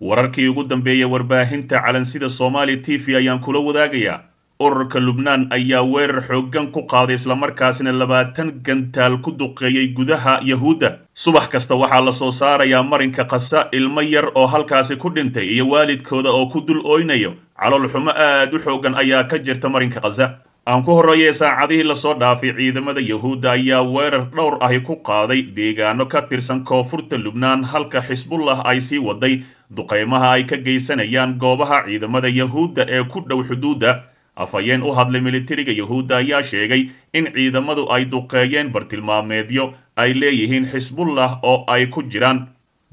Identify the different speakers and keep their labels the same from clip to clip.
Speaker 1: wararkii ugu dambeeyey warbaahinta calansida soomaali t v ayaan kula wadaagayaa ururka lubnaan ayaa weerar xooggan ku qaaday islamarkaasina labaatan gantaal ku duqeeyey gudaha yahuudda subax kasta waxaa la soo saarayaa marinka qasa ilmo yar oo halkaasi ku dhintay iyo waalidkooda oo ku dul ooynayo caloolxumo aad u xooggan ayaa ka jirta marinka khaza aan ku horreeyee saacadihii lasoo dhaafay ciidamada yahuudda ayaa weerar dhowr ahi ku qaaday deegaano ka tirsan koonfurta lubnaan halka xisbullah ay sii waday duqaymaha ay ka geysanayaan goobaha ciidamada yahuudda ee ku dhow xuduudda afhayeen u hadlay militariga yahuudda ayaa sheegay in ciidamadu ay duqeeyeen bartilmaameedyo ay leeyihiin xisbullah oo ay ku jiraan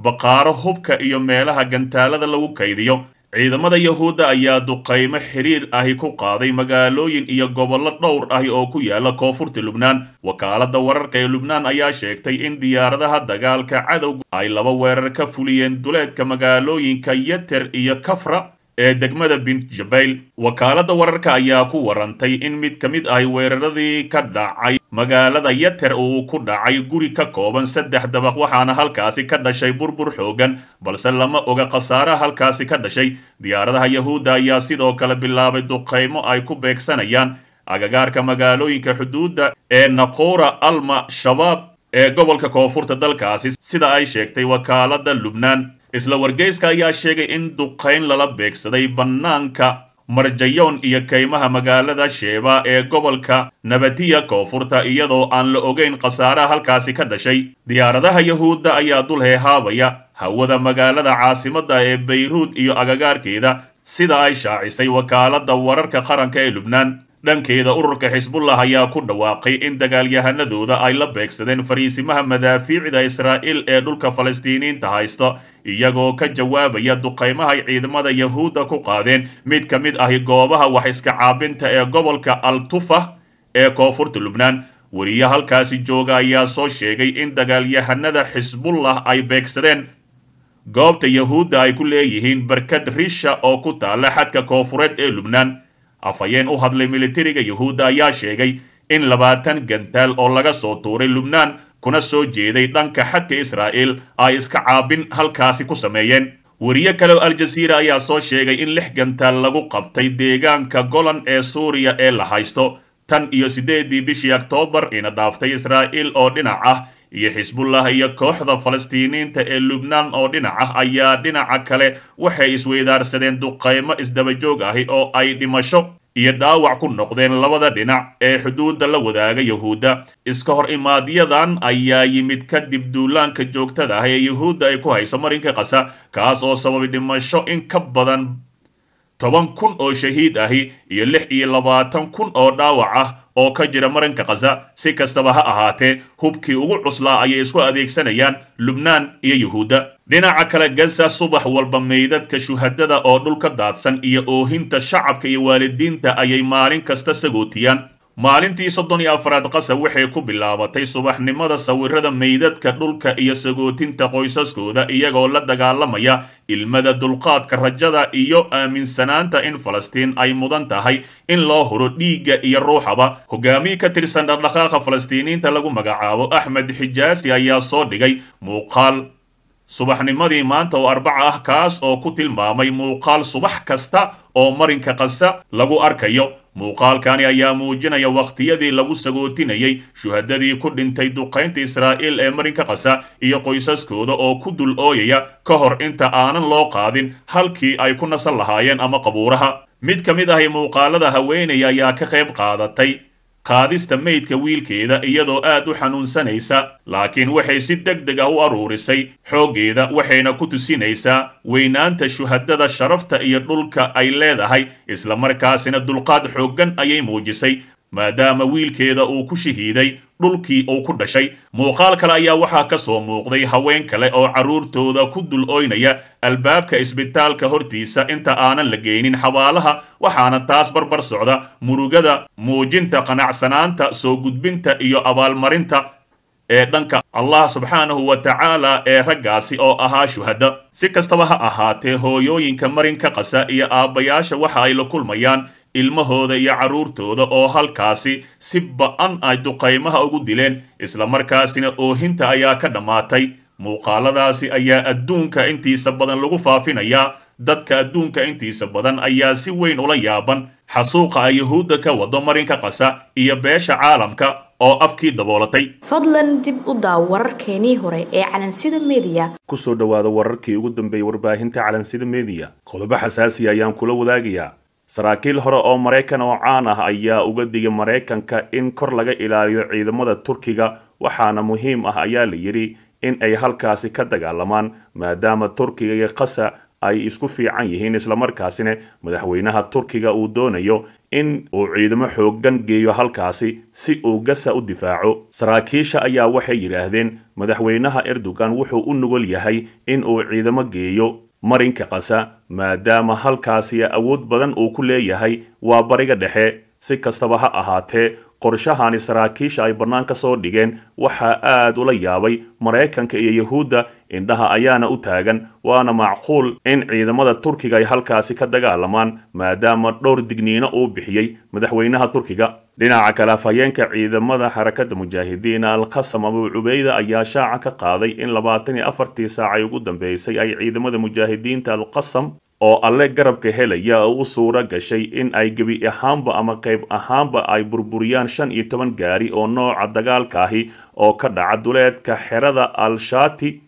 Speaker 1: baqaaro hubka iyo meelaha gantaalada lagu kaydiyo ciidamada yahuudda ayaa duqaymo xiriir ahi ku qaaday magaalooyin iyo gobollo dhowr ahi oo ku yaalla koonfurta lubnaan wakaaladda wararka ee lubnaan ayaa sheegtay in diyaaradaha dagaalka cadowgu ay laba weerar ka fuliyeen duleedka magaalooyinka yeter iyo kafra ee degmada bint jabayl wakaaladda wararka ayaa ku warantay in mid ka mid ahi weeraradii ka dhacay magaalada yater uu ku dhacay guri ka kooban saddex dabaq waxaana halkaasi ka dhashay burbur xooggan balse lama oga khasaare halkaasi ka dhashay diyaaradaha yahuudda ayaa sidoo kale bilaabay duqaymo ay ku beegsanayaan agagaarka magaalooyinka xuduudda ee naqoura alma shabaab ee gobolka koonfurta dalkaasi sida ay sheegtay wakaalada lubnaan isla wargeyska ayaa sheegay in duqayn lala beegsaday bannaanka marjayoon iyo kaymaha magaalada sheeba ee gobolka nabatiya koonfurta iyadoo aan la ogeyn khasaaraha halkaasi ka dhashay diyaaradaha yahuudda ayaa dul heehaabaya hawada magaalada caasimadda ee bayruud iyo agagaarkeeda sida ay shaacisay wakaaladda wararka qaranka ee lubnaan dhankeeda ururka xisbullah ayaa ku dhawaaqay in dagaalyahanadooda ay la beegsadeen fariisimaha madaafiicda israa'iil ee dhulka falastiiniinta haysta iyagoo ka jawaabaya duqaymahay ciidamada yahuudda ku qaadeen mid ka mid ahi goobaha wax iska caabinta ee gobolka altufa ee koonfurta lubnaan weriye halkaasi jooga ayaa soo sheegay in dagaalyahanada xisbullah ay beegsadeen goobta yahuudda ay ku leeyihiin barkad risha oo ku taalla xadka koonfureed ee lubnaan afhayeen u hadlay militariga yuhuudda ayaa sheegay in labaatan gantaal oo laga soo tuuray lubnaan kuna soo jeeday dhanka xadka israa'il ay iska caabin halkaasi ku sameeyeen weriye kale oo al ayaa soo sheegay in lix gantaal lagu qabtay deegaanka golan ee suuriya ee la haysto tan iyo siddeedii bishii oktoobar ina dhaaftay israa'iil oo dhinac ah iyo xisbullah iyo kooxda falastiiniinta ee lubnaan oo dhinac ah ayaa dhinaca kale waxay isweydaarsadeen duqaymo isdabajoog ahi oo ay dhimasho iyo dhaawac ku noqdeen labada dhinac ee xuduudda la wadaaga yahuudda iska hor imaadyadan ayaa yimid kadib duulaanka joogtada ah ee yahuudda ay ku hayso marinka qasa kaas oo sababay dhimasho in ka badan toban kun oo shahiid ahi iyo lix iyo labaatan kun oo dhaawac ah oo ka jira maranka khaza si kastaba ha ahaatee hubkii ugu cuslaa ayay isku adeegsanayaan lubnaan iyo yuhuudda dhinaca kale gaza subax walba meydadka shuhadada oo dhulka daadsan iyo oohinta shacabka iyo waalidiinta ayay maalin kasta sagootiyaan maalintii soddon iyo afraad qasa waxay ku bilaabatay subaxnimada sawirada meydadka dhulka iyo sagootinta qoysaskooda iyagoo la dagaalamaya ilmada dulqaadka rajada iyo aaminsanaanta in falastiin ay mudan tahay in loo huro dhiigga iyo ruuxaba hogaamii ka tirsan dhaqdhaqaaqa falastiiniinta lagu magacaabo axmed xijaasi ayaa soo dhigay muuqaal subaxnimadii maanta oo arbaca ah kaas oo ku tilmaamay muuqaal subax kasta oo marinka qasa lagu arkayo muuqaalkani ayaa muujinaya wakhtiyadii lagu sagootinayey shuhadadii ku dhintay duqaynta israa'iil ee marinka qasa iyo qoysaskooda oo ku dul ooyaya ka hor inta aanan loo qaadin halkii ay ku nasan lahaayeen ama qabuuraha mid ka mid ahi muuqaalada haweenaya ayaa ka qayb qaadatay qaadista meydka wiilkeeda iyadoo aad u xanuunsanaysa laakiin waxay si deg deg ah u aruurisay xooggeeda waxayna ku tusinaysaa weynaanta shuhadada sharafta iyo dhulka ay leedahay isla markaasina dulqaad xooggan ayay muujisay maadaama wiilkeeda uu ku shahiiday dhulkii uu ku dhashay muuqaal kale ayaa waxaa ka soo muuqday haween kale oo carruurtooda ku dul oynaya albaabka isbitaalka hortiisa inta aanan la geynin xabaalaha waxaana taas barbar socda murugada muujinta qanacsanaanta soo gudbinta iyo abaalmarinta ee dhanka allah subxaanahu wa tacaala ee raggaasi oo ahaa shuhada si kastaba ha ahaatee hooyooyinka marinka qasa iyo aabbayaasha waxa ay la kulmayaan ilmahooda iyo carruurtooda oo halkaasi si ba'an ay duqaymaha ugu dileen islamarkaasina oohinta ayaa ka dhammaatay muuqaaladaasi ayaa adduunka intiisa badan lagu faafinayaa dadka adduunka intiisa badan ayaa si weyn ula yaaban xasuuqa ay yahuudda ka waddo marinka qasa iyo beesha caalamka oo afkii daboolatay fadlan dib u daaw wararkeenii hore ee calansida mediya ku soo dhowaada wararkii ugu dambeeyey warbaahinta calansida mediya qodobo xasaasi ayaan kula wadaagayaa saraakiil hore oo maraykan oo caan ah ayaa uga digay maraykanka in kor laga ilaaliyo ciidamada turkiga waxaana muhiim ah ayaa la yidhi in ay halkaasi ka dagaalamaan maadaama turkiga iyo qasa ay isku fiican yihiin islamarkaasina madaxweynaha turkiga uu doonayo in uu ciidamo xooggan geeyo halkaasi si uu gasa u difaaco saraakiisha ayaa waxay yidhaahdeen madaxweynaha erdogan wuxuu u nugol yahay in uu ciidamo geeyo marinka qasa maadaama halkaasi awood badan uu ku leeyahay waa bariga dhexe si kastaba ha ahaatee qorshahani saraakiisha ay bannaan ka soo dhigeen waxaa aad ula yaabay maraykanka iyo yuhuudda indhaha ayaana u taagan waana macquul in ciidamada turkiga ay halkaasi ka dagaalamaan maadaama dhowr digniino uu bixiyey madaxweynaha turkiga dhinaca kale afhayeenka ciidamada xarakada mujaahidiina alkhasam abu cubeyda ayaa shaaca ka qaaday in labaatan iyo afartii saac ay ugu dambeysay ay ciidamada mujaahidiinta alqasam oo alle garabka helaya u suura gashay in ay gebi ahaanba ama qayb ahaanba ay burburiyaan shan iyo toban gaari oo nooca dagaalkaahi oo ka dhaca duleedka xerada al-shaati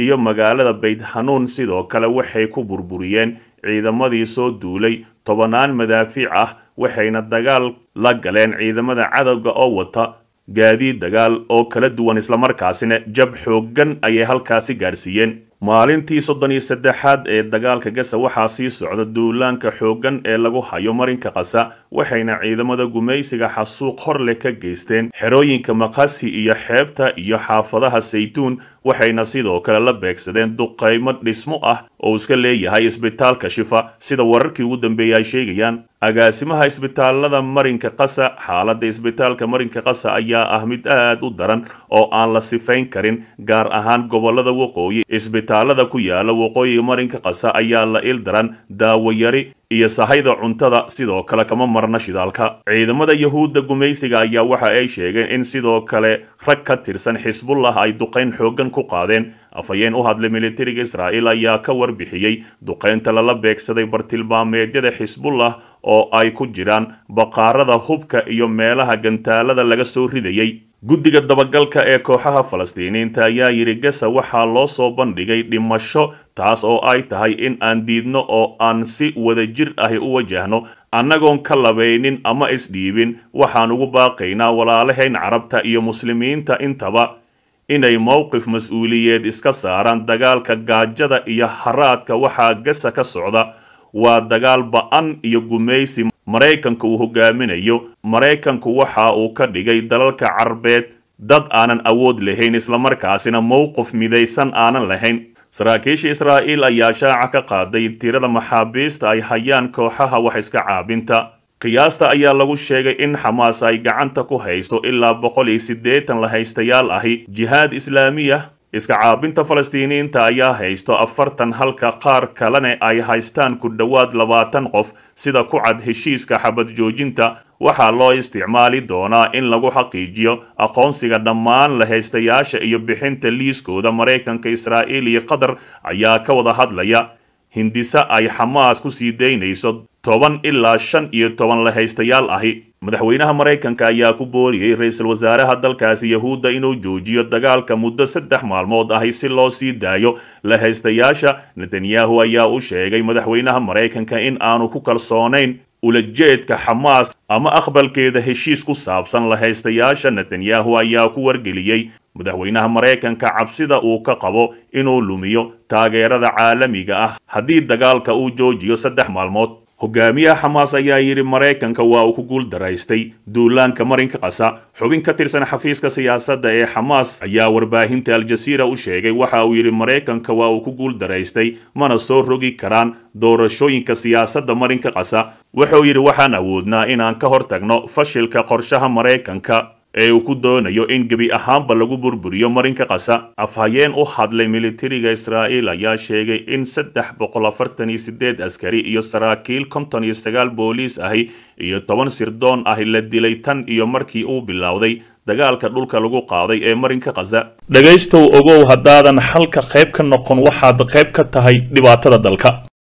Speaker 1: iyo magaalada bayd hanuun sidoo kale waxay ku burburiyeen ciidamadii soo duulay tobannaan madaafiic ah waxayna dagaal la galeen ciidamada cadowga oo wata gaadiid dagaal oo kala duwan islamarkaasina jab xooggan ayay halkaasi gaarsiiyeen maalintii soddon iyo saddexaad ee dagaalka gasa waxaa sii socda duulaanka xooggan ee lagu hayo marinka kasa waxayna ciidamada gumaysiga xasuuq hor leh ka geysteen xerooyinka maqasi iyo xeebta iyo xaafadaha saytuun waxayna sidoo kale la beegsadeen duqaymo dhismo ah oo iska leeyahay isbitaalka shifa sida wararkii ugu dambeeya ay sheegayaan agaasimaha isbitaalada marinka qasa xaaladda isbitaalka marinka qasa ayaa ah mid aad u daran oo aan la sifayn karin gaar ahaan gobolada waqooyi isbitaalada ku yaala waqooyiga marinka qasa ayaa la il daran daawayari iyo sahayda cuntada sidoo kale kama marna shidaalka ciidamada yahuudda gumaysiga ayaa waxa ay sheegeen in sidoo kale rag ka tirsan xisbullah ay duqayn xooggan ku qaadeen afhayeen u hadlay militariga israa'iil ayaa ka warbixiyey duqaynta lala beegsaday bartilmaameedyada xisbullah oo ay ku jiraan baqaarada hubka iyo meelaha gantaalada laga soo ridayey guddiga dabagalka ee kooxaha falastiiniinta ayaa yidhi gasa waxaa loo soo bandhigay dhimasho taas oo ay tahay in aan diidno oo aan si wada jir ahi u wajahno annagoon ka labaynin ama isdhiibin waxaan ugu baaqaynaa walaalahayn carabta iyo muslimiinta intaba inay mowqif mas-uuliyeed iska saaraan dagaalka gaajada iyo haraadka waxaa gasa ka socda waa dagaal ba-an iyo gumaysi maraykanka uu hogaaminayo maraykanku waxa uu ka dhigay dalalka carbeed dad aanan awood lahayn islamarkaasina mowquf midaysan aanan lahayn saraakiisha israa'iil ayaa shaaca ka qaaday tirada maxaabiista ay hayaan kooxaha wax iska caabinta qiyaasta ayaa lagu sheegay in xamaas ay gacanta ku hayso ilaa boqol iyo siddeetan haystayaal ahi jihaad islaamiya iska caabinta falastiiniyiinta ayaa haysto afartan halka qaar kalene ay haystaan ku dhowaad labaatan qof sida ku cad heshiiska xabad joojinta waxaa loo isticmaali doonaa in lagu xaqiijiyo aqoonsiga dhammaan lahaystayaasha iyo bixinta liiskooda maraykanka israa'iil iyo qatar ayaa ka wada hadlaya hindise ay xamaas ku sii daynayso toban ilaa shan iyo toban lahaystayaal ahi madaxweynaha maraykanka ayaa ku booriyey ra-iisul wasaaraha dalkaasi yahuudda inuu joojiyo dagaalka muddo saddex maalmood ahi si loo sii daayo la haystayaasha netanyahu ayaa u sheegay madaxweynaha maraykanka in aanu ku kalsoonayn ulajeedka xamaas ama aqbalkeeda heshiis ku saabsan la haystayaasha netanyahu ayaa ku wargeliyey madaxweynaha maraykanka cabsida uu ka qabo inuu lumiyo taageerada caalamiga ah haddii dagaalka uu joojiyo saddex maalmood hogaamiyaha xamaas ayaa yidhi maraykanka waa uu ku guul daraystay duulaanka marinka qasa xubin ka tirsan xafiiska siyaasadda ee xamaas ayaa warbaahinta aljasiira u sheegay waxa uu yidhi maraykanka waa uu ku guul daraystay mana soo rogi karaan doorashooyinka siyaasadda marinka qasa wuxuu yidhi waxaan awoodnaa inaan ka hortagno fashilka qorshaha maraykanka ee uu ku doonayo in gebi ahaanba lagu burburiyo marinka qasa afhayeen u hadlay militariga israa'iil ayaa sheegay in saddex boqol afartan iyo sideed askari iyo saraakiil konton iyo sagaal booliis ahi iyo toban sirdoon ahi la dilay tan iyo markii uu bilowday dagaalka dhulka lagu qaaday ee marinka qasa dhegaystow ogow haddaadan xalka qayb ka noqon waxaad qayb ka tahay dhibaatada dalka